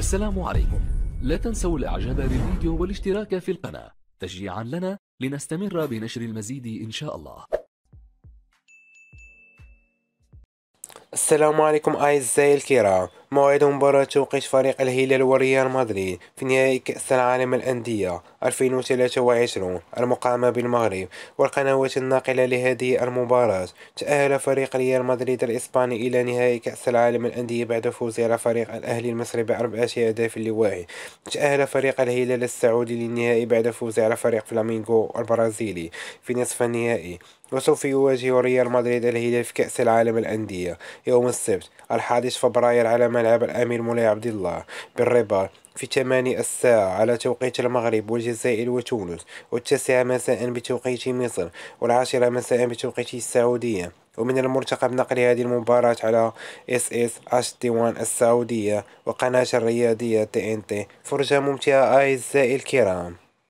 السلام عليكم لا تنسوا الاعجاب بالفيديو والاشتراك في القناة تشجيعا لنا لنستمر بنشر المزيد ان شاء الله السلام عليكم اعزائي الكرام موعد مباراة توقيت فريق الهلال وريال مدريد في نهائي كأس العالم الأندية 2023 المقامة بالمغرب والقنوات الناقلة لهذه المباراة تأهل فريق ريال مدريد الإسباني إلى نهائي كأس العالم الأندية بعد فوزه على فريق الأهلي المصري بأربعة أهداف لواحد تأهل فريق الهلال السعودي للنهائي بعد فوزه على فريق فلامينغو البرازيلي في نصف النهائي وسوف يواجه ريال مدريد الهلال في كأس العالم الأندية يوم السبت الحادي فبراير على ملعب الأمير مولاي عبد الله بالرباط في 8 الساعة على توقيت المغرب والجزائر وتونس والتاسعة مساء بتوقيت مصر والعاشرة مساء بتوقيت السعودية ومن المرتقب نقل هذه المباراة على اس اس اش دي وان السعودية وقناة الرياضية تي ان تي فرجة ممتعة أعزائي الكرام